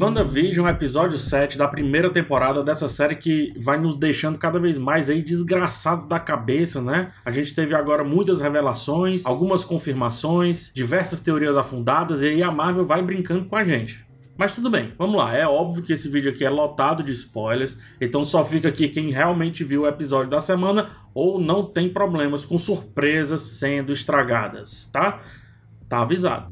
WandaVision, episódio 7 da primeira temporada dessa série que vai nos deixando cada vez mais aí desgraçados da cabeça, né? A gente teve agora muitas revelações, algumas confirmações, diversas teorias afundadas e aí a Marvel vai brincando com a gente. Mas tudo bem, vamos lá. É óbvio que esse vídeo aqui é lotado de spoilers, então só fica aqui quem realmente viu o episódio da semana ou não tem problemas com surpresas sendo estragadas, tá? Tá avisado.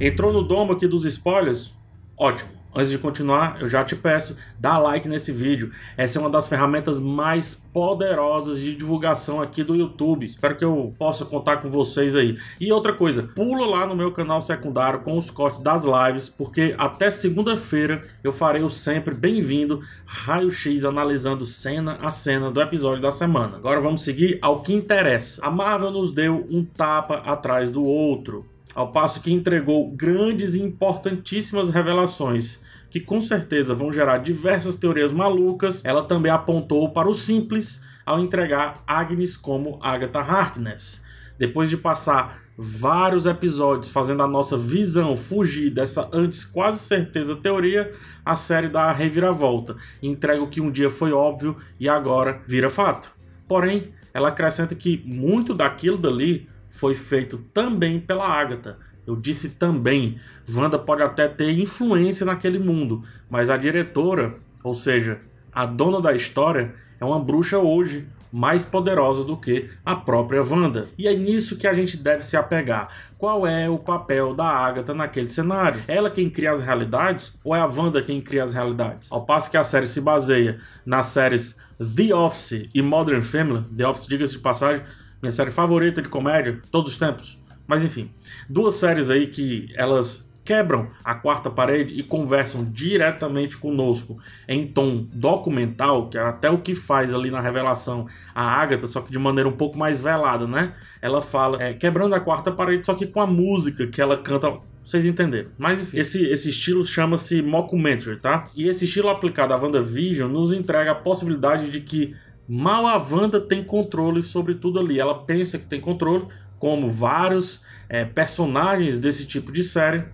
Entrou no domo aqui dos spoilers? Ótimo! Antes de continuar, eu já te peço, dá like nesse vídeo. Essa é uma das ferramentas mais poderosas de divulgação aqui do YouTube. Espero que eu possa contar com vocês aí. E outra coisa, pula lá no meu canal secundário com os cortes das lives, porque até segunda-feira eu farei o sempre bem-vindo Raio X analisando cena a cena do episódio da semana. Agora vamos seguir ao que interessa. A Marvel nos deu um tapa atrás do outro. Ao passo que entregou grandes e importantíssimas revelações que com certeza vão gerar diversas teorias malucas, ela também apontou para o simples ao entregar Agnes como Agatha Harkness. Depois de passar vários episódios fazendo a nossa visão fugir dessa antes quase certeza teoria, a série dá a reviravolta, entrega o que um dia foi óbvio e agora vira fato. Porém, ela acrescenta que muito daquilo dali foi feito também pela Agatha. Eu disse também. Wanda pode até ter influência naquele mundo, mas a diretora, ou seja, a dona da história, é uma bruxa hoje, mais poderosa do que a própria Wanda. E é nisso que a gente deve se apegar. Qual é o papel da Agatha naquele cenário? Ela quem cria as realidades ou é a Wanda quem cria as realidades? Ao passo que a série se baseia nas séries The Office e Modern Family, The Office, diga-se de passagem, minha série favorita de comédia, todos os tempos. Mas enfim, duas séries aí que elas quebram a quarta parede e conversam diretamente conosco em tom documental, que é até o que faz ali na revelação a Agatha, só que de maneira um pouco mais velada, né? Ela fala, é, quebrando a quarta parede, só que com a música que ela canta vocês entenderam. Mas enfim, esse, esse estilo chama-se mockumentary, tá? E esse estilo aplicado à WandaVision nos entrega a possibilidade de que Mal a Wanda tem controle sobre tudo ali. Ela pensa que tem controle, como vários é, personagens desse tipo de série,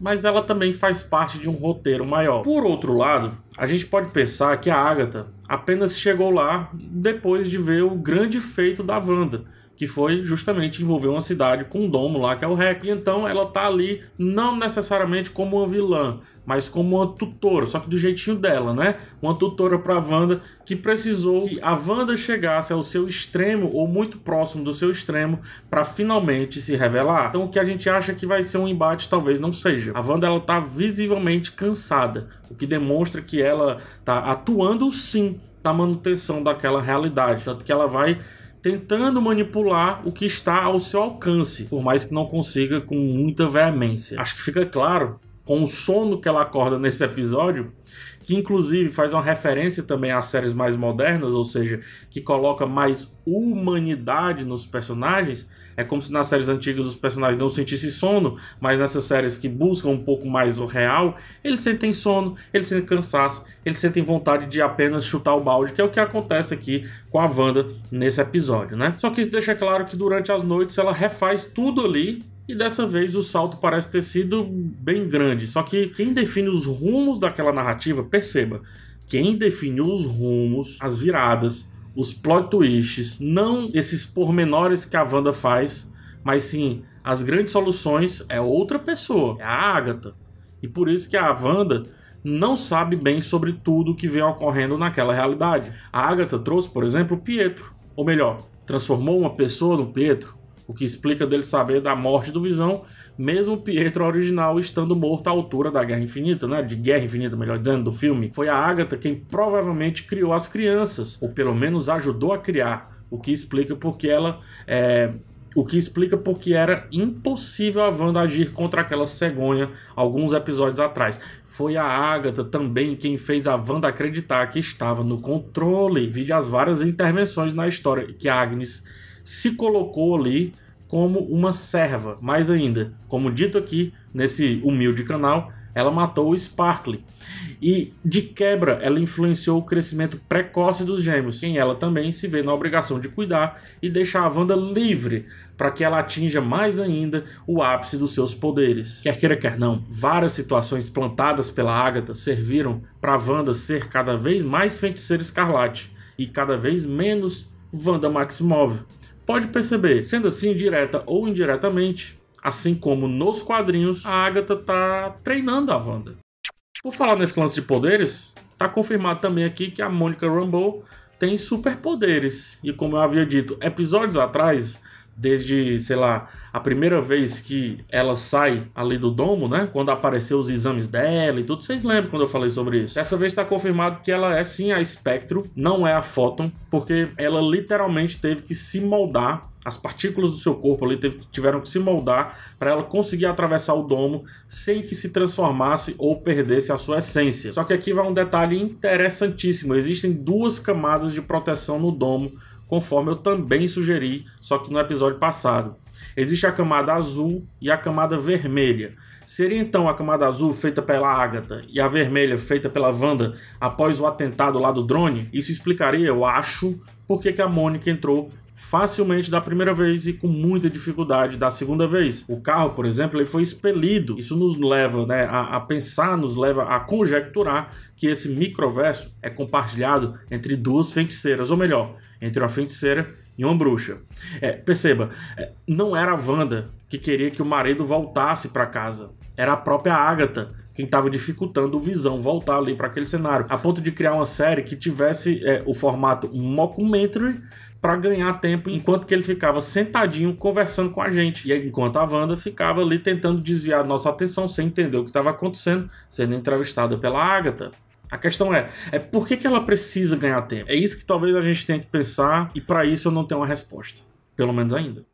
mas ela também faz parte de um roteiro maior. Por outro lado, a gente pode pensar que a Agatha apenas chegou lá depois de ver o grande feito da Wanda que foi justamente envolver uma cidade com um domo lá, que é o Rex. E então ela tá ali não necessariamente como uma vilã, mas como uma tutora, só que do jeitinho dela, né? Uma tutora pra Wanda que precisou que a Wanda chegasse ao seu extremo ou muito próximo do seu extremo para finalmente se revelar. Então o que a gente acha que vai ser um embate talvez não seja. A Wanda ela tá visivelmente cansada, o que demonstra que ela tá atuando sim na manutenção daquela realidade, tanto que ela vai tentando manipular o que está ao seu alcance, por mais que não consiga com muita veemência. Acho que fica claro com o sono que ela acorda nesse episódio que inclusive faz uma referência também às séries mais modernas, ou seja, que coloca mais humanidade nos personagens. É como se nas séries antigas os personagens não sentissem sono, mas nessas séries que buscam um pouco mais o real, eles sentem sono, eles sentem cansaço, eles sentem vontade de apenas chutar o balde, que é o que acontece aqui com a Wanda nesse episódio, né? Só que isso deixa claro que durante as noites ela refaz tudo ali e dessa vez o salto parece ter sido bem grande. Só que quem define os rumos daquela narrativa, perceba, quem definiu os rumos, as viradas, os plot twists, não esses pormenores que a Wanda faz, mas sim as grandes soluções é outra pessoa, é a Agatha. E por isso que a Wanda não sabe bem sobre tudo o que vem ocorrendo naquela realidade. A Agatha trouxe, por exemplo, o Pietro, ou melhor, transformou uma pessoa no Pietro o que explica dele saber da morte do Visão, mesmo Pietro original estando morto à altura da Guerra Infinita, né? De Guerra Infinita, melhor dizendo, do filme. Foi a Agatha quem provavelmente criou as crianças, ou pelo menos ajudou a criar, o que explica porque ela é, o que explica porque era impossível a Wanda agir contra aquela cegonha alguns episódios atrás. Foi a Agatha também quem fez a Wanda acreditar que estava no controle, vide as várias intervenções na história que a Agnes se colocou ali como uma serva. Mais ainda, como dito aqui nesse humilde canal, ela matou o Sparkle. E de quebra, ela influenciou o crescimento precoce dos gêmeos, quem ela também se vê na obrigação de cuidar e deixar a Wanda livre para que ela atinja mais ainda o ápice dos seus poderes. Quer queira, quer não, várias situações plantadas pela Agatha serviram para Wanda ser cada vez mais feiticeira escarlate e cada vez menos Wanda Maximov. Pode perceber, sendo assim, direta ou indiretamente, assim como nos quadrinhos, a Agatha tá treinando a Wanda. Por falar nesse lance de poderes, tá confirmado também aqui que a Monica Rambeau tem superpoderes. E como eu havia dito episódios atrás, desde, sei lá, a primeira vez que ela sai ali do domo, né? Quando apareceu os exames dela e tudo, vocês lembram quando eu falei sobre isso? Dessa vez está confirmado que ela é sim a espectro, não é a fóton, porque ela literalmente teve que se moldar as partículas do seu corpo ali teve, tiveram que se moldar para ela conseguir atravessar o domo sem que se transformasse ou perdesse a sua essência. Só que aqui vai um detalhe interessantíssimo: existem duas camadas de proteção no domo conforme eu também sugeri, só que no episódio passado. Existe a camada azul e a camada vermelha. Seria então a camada azul feita pela Agatha e a vermelha feita pela Wanda após o atentado lá do drone? Isso explicaria, eu acho, por que, que a Mônica entrou facilmente da primeira vez e com muita dificuldade da segunda vez. O carro, por exemplo, ele foi expelido. Isso nos leva né, a, a pensar, nos leva a conjecturar que esse microverso é compartilhado entre duas feiticeiras, ou melhor, entre uma feiticeira e uma bruxa. É, perceba, é, não era a Wanda que queria que o marido voltasse para casa era a própria Agatha quem estava dificultando o Visão voltar ali para aquele cenário, a ponto de criar uma série que tivesse é, o formato mockumentary para ganhar tempo, enquanto que ele ficava sentadinho conversando com a gente. E enquanto a Wanda ficava ali tentando desviar nossa atenção sem entender o que estava acontecendo, sendo entrevistada pela Agatha. A questão é, é por que, que ela precisa ganhar tempo? É isso que talvez a gente tenha que pensar e para isso eu não tenho uma resposta, pelo menos ainda.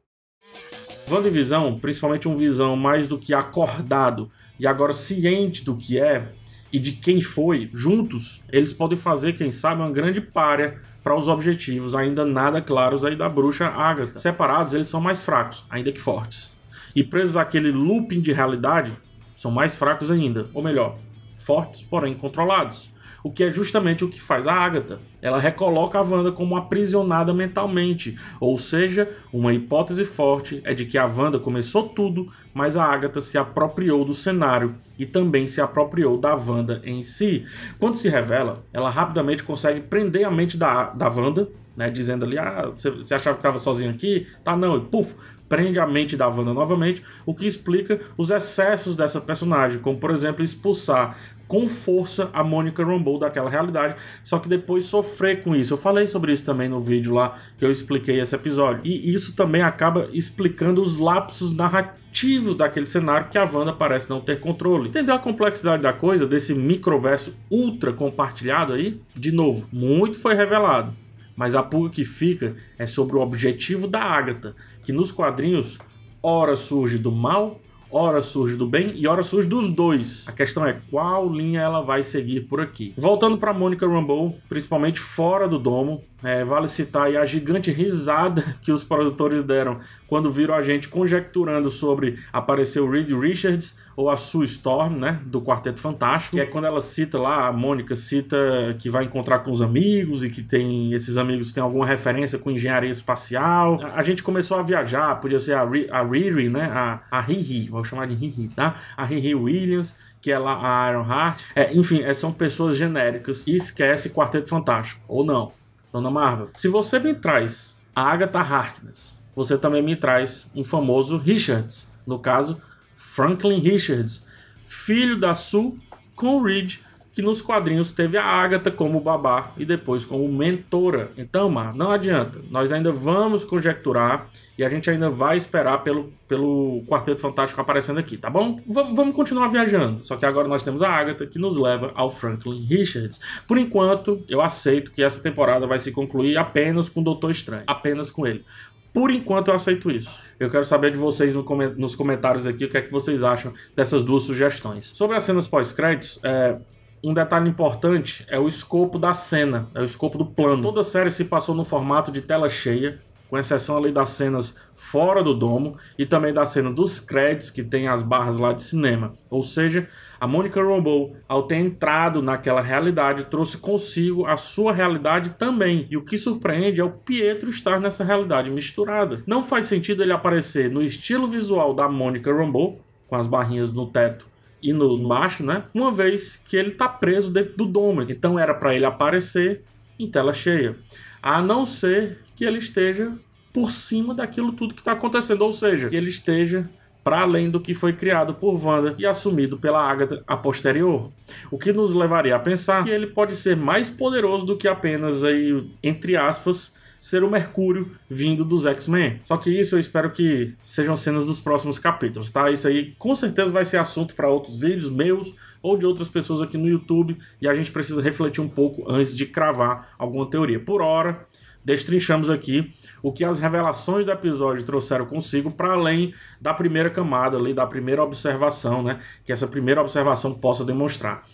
Wandavision, principalmente um visão mais do que acordado e agora ciente do que é e de quem foi, juntos, eles podem fazer, quem sabe, uma grande párea para os objetivos ainda nada claros aí da bruxa Agatha. Separados, eles são mais fracos, ainda que fortes. E presos àquele looping de realidade, são mais fracos ainda, ou melhor, fortes, porém controlados. O que é justamente o que faz a Agatha. Ela recoloca a Wanda como aprisionada mentalmente, ou seja, uma hipótese forte é de que a Wanda começou tudo, mas a Agatha se apropriou do cenário e também se apropriou da Wanda em si. Quando se revela, ela rapidamente consegue prender a mente da, da Wanda, né, dizendo ali, ah, você achava que estava sozinho aqui? Tá não, e puf, prende a mente da Wanda novamente, o que explica os excessos dessa personagem, como por exemplo expulsar com força a Mônica Rambeau daquela realidade, só que depois sofrer com isso. Eu falei sobre isso também no vídeo lá que eu expliquei esse episódio. E isso também acaba explicando os lapsos narrativos ativos daquele cenário que a Wanda parece não ter controle. Entendeu a complexidade da coisa, desse microverso ultra compartilhado aí? De novo, muito foi revelado. Mas a pulga que fica é sobre o objetivo da Agatha, que nos quadrinhos ora surge do mal, Hora surge do bem e hora surge dos dois. A questão é qual linha ela vai seguir por aqui. Voltando para Monica Rambeau, principalmente fora do domo, é, vale citar aí a gigante risada que os produtores deram quando viram a gente conjecturando sobre aparecer o Reed Richards ou a Sue Storm, né, do Quarteto Fantástico, que é quando ela cita lá, a Mônica cita que vai encontrar com os amigos e que tem esses amigos têm alguma referência com engenharia espacial. A, a gente começou a viajar, podia ser a, a Riri, né, a, a Riri, vou chamar de Riri, tá? A Riri Williams, que é lá a Iron É, enfim, é, são pessoas genéricas e esquece Quarteto Fantástico, ou não. Dona Marvel, se você me traz a Agatha Harkness, você também me traz um famoso Richards, no caso, Franklin Richards, filho da Sue com Reed, que nos quadrinhos teve a Ágata como babá e depois como mentora. Então, Mar, não adianta. Nós ainda vamos conjecturar e a gente ainda vai esperar pelo, pelo Quarteto Fantástico aparecendo aqui, tá bom? V vamos continuar viajando. Só que agora nós temos a Ágata que nos leva ao Franklin Richards. Por enquanto, eu aceito que essa temporada vai se concluir apenas com o Doutor Estranho. Apenas com ele. Por enquanto eu aceito isso. Eu quero saber de vocês no coment nos comentários aqui o que é que vocês acham dessas duas sugestões. Sobre as cenas pós-créditos, é, um detalhe importante é o escopo da cena, é o escopo do plano. Toda a série se passou no formato de tela cheia, com exceção ali das cenas fora do domo e também da cena dos créditos que tem as barras lá de cinema. Ou seja, a Monica Rambeau, ao ter entrado naquela realidade, trouxe consigo a sua realidade também. E o que surpreende é o Pietro estar nessa realidade misturada. Não faz sentido ele aparecer no estilo visual da Monica Rambeau, com as barrinhas no teto e no baixo, né? Uma vez que ele está preso dentro do domínio, Então era para ele aparecer em tela cheia. A não ser que ele esteja por cima daquilo tudo que está acontecendo, ou seja, que ele esteja para além do que foi criado por Wanda e assumido pela Agatha a posterior. O que nos levaria a pensar que ele pode ser mais poderoso do que apenas aí, entre aspas, ser o Mercúrio vindo dos X-Men. Só que isso eu espero que sejam cenas dos próximos capítulos, tá? Isso aí com certeza vai ser assunto para outros vídeos meus ou de outras pessoas aqui no YouTube e a gente precisa refletir um pouco antes de cravar alguma teoria. Por hora, destrinchamos aqui o que as revelações do episódio trouxeram consigo para além da primeira camada ali, da primeira observação, né? Que essa primeira observação possa demonstrar.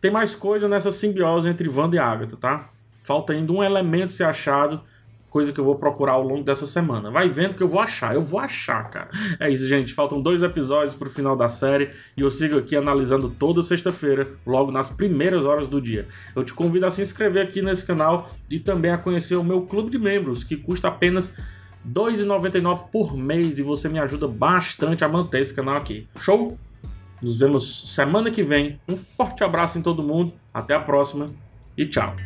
Tem mais coisa nessa simbiose entre Wanda e Agatha, tá? Falta ainda um elemento ser achado coisa que eu vou procurar ao longo dessa semana. Vai vendo que eu vou achar, eu vou achar, cara. É isso, gente. Faltam dois episódios pro final da série e eu sigo aqui analisando toda sexta-feira, logo nas primeiras horas do dia. Eu te convido a se inscrever aqui nesse canal e também a conhecer o meu clube de membros, que custa apenas R$ 2,99 por mês e você me ajuda bastante a manter esse canal aqui. Show? Nos vemos semana que vem. Um forte abraço em todo mundo. Até a próxima e tchau.